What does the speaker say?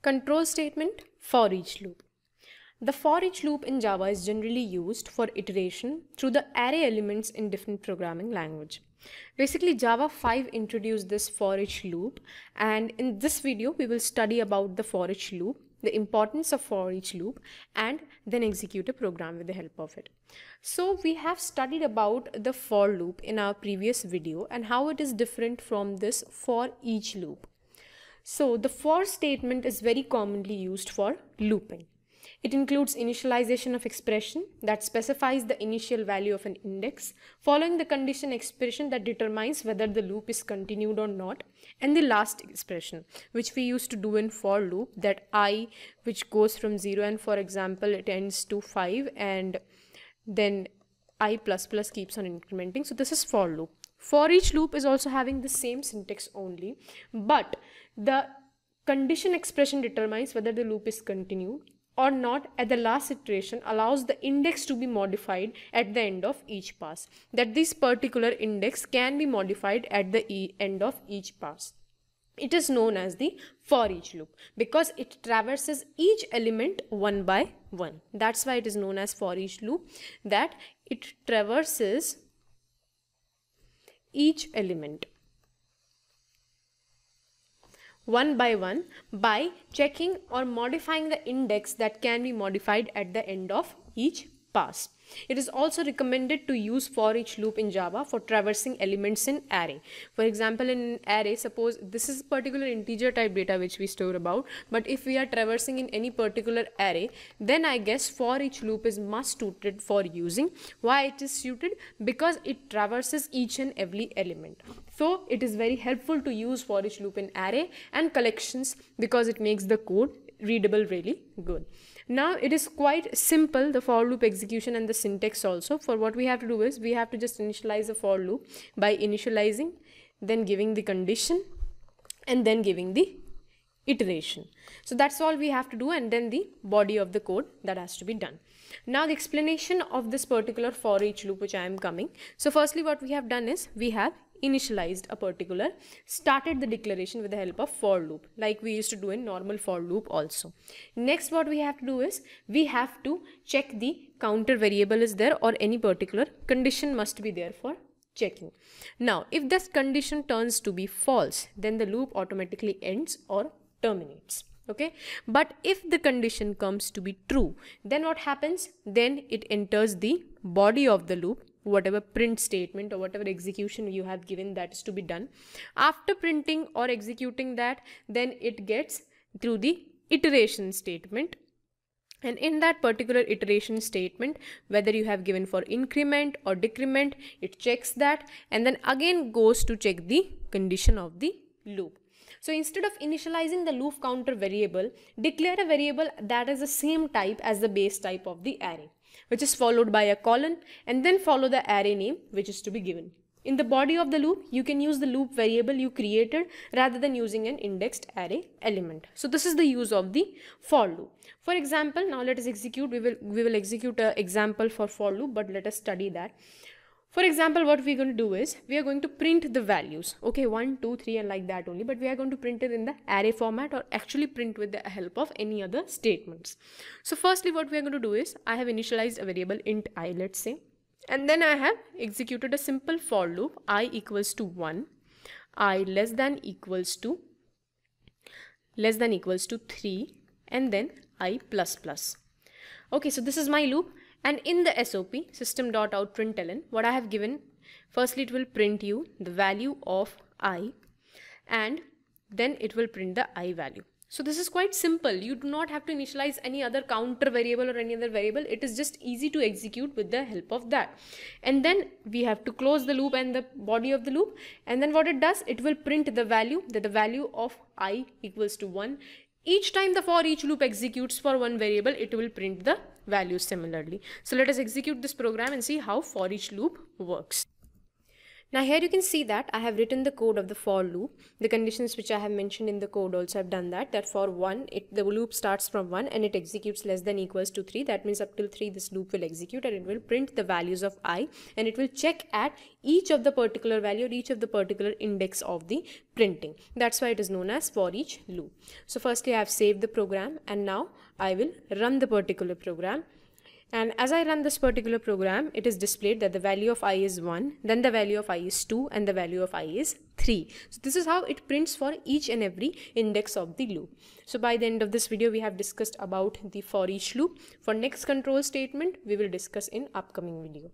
Control statement, for each loop. The for each loop in Java is generally used for iteration through the array elements in different programming language. Basically Java 5 introduced this for each loop and in this video we will study about the for each loop, the importance of for each loop and then execute a program with the help of it. So we have studied about the for loop in our previous video and how it is different from this for each loop. So the for statement is very commonly used for looping. It includes initialization of expression that specifies the initial value of an index, following the condition expression that determines whether the loop is continued or not, and the last expression, which we used to do in for loop, that i, which goes from 0 and for example, it ends to 5 and then i++ plus plus keeps on incrementing. So this is for loop. For each loop is also having the same syntax only, but the condition expression determines whether the loop is continued or not at the last iteration allows the index to be modified at the end of each pass. That this particular index can be modified at the e end of each pass. It is known as the for each loop because it traverses each element one by one. That's why it is known as for each loop that it traverses each element one by one by checking or modifying the index that can be modified at the end of each pass. It is also recommended to use for each loop in Java for traversing elements in array. For example, in array, suppose this is particular integer type data which we store about, but if we are traversing in any particular array, then I guess for each loop is must suited for using. Why it is suited? Because it traverses each and every element. So it is very helpful to use for each loop in array and collections because it makes the code readable really good. Now it is quite simple the for loop execution and the syntax also for what we have to do is we have to just initialize the for loop by initializing then giving the condition and then giving the iteration. So that's all we have to do and then the body of the code that has to be done. Now the explanation of this particular for each loop which I am coming. So firstly what we have done is we have initialized a particular started the declaration with the help of for loop like we used to do in normal for loop also next what we have to do is we have to check the counter variable is there or any particular condition must be there for checking now if this condition turns to be false then the loop automatically ends or terminates okay but if the condition comes to be true then what happens then it enters the body of the loop whatever print statement or whatever execution you have given that is to be done after printing or executing that then it gets through the iteration statement and in that particular iteration statement whether you have given for increment or decrement it checks that and then again goes to check the condition of the loop so instead of initializing the loop counter variable declare a variable that is the same type as the base type of the array which is followed by a colon and then follow the array name which is to be given. In the body of the loop, you can use the loop variable you created rather than using an indexed array element. So this is the use of the for loop. For example, now let us execute, we will, we will execute an example for for loop, but let us study that. For example, what we're going to do is we are going to print the values, okay, 1, 2, 3 and like that only, but we are going to print it in the array format or actually print with the help of any other statements. So firstly, what we are going to do is I have initialized a variable int i, let's say, and then I have executed a simple for loop i equals to 1, i less than equals to less than equals to 3 and then i plus plus. Okay, so this is my loop and in the SOP, system.outprintln, what I have given, firstly it will print you the value of i and then it will print the i value. So this is quite simple. You do not have to initialize any other counter variable or any other variable. It is just easy to execute with the help of that. And then we have to close the loop and the body of the loop. And then what it does, it will print the value that the value of i equals to 1 each time the for each loop executes for one variable, it will print the value similarly. So let us execute this program and see how for each loop works. Now here you can see that I have written the code of the for loop. The conditions which I have mentioned in the code also I've done that. That for 1, it, the loop starts from 1 and it executes less than equals to 3. That means up till 3 this loop will execute and it will print the values of i and it will check at each of the particular value or each of the particular index of the printing. That's why it is known as for each loop. So firstly I have saved the program and now I will run the particular program and as I run this particular program, it is displayed that the value of i is 1, then the value of i is 2 and the value of i is 3. So this is how it prints for each and every index of the loop. So by the end of this video, we have discussed about the for each loop. For next control statement, we will discuss in upcoming video.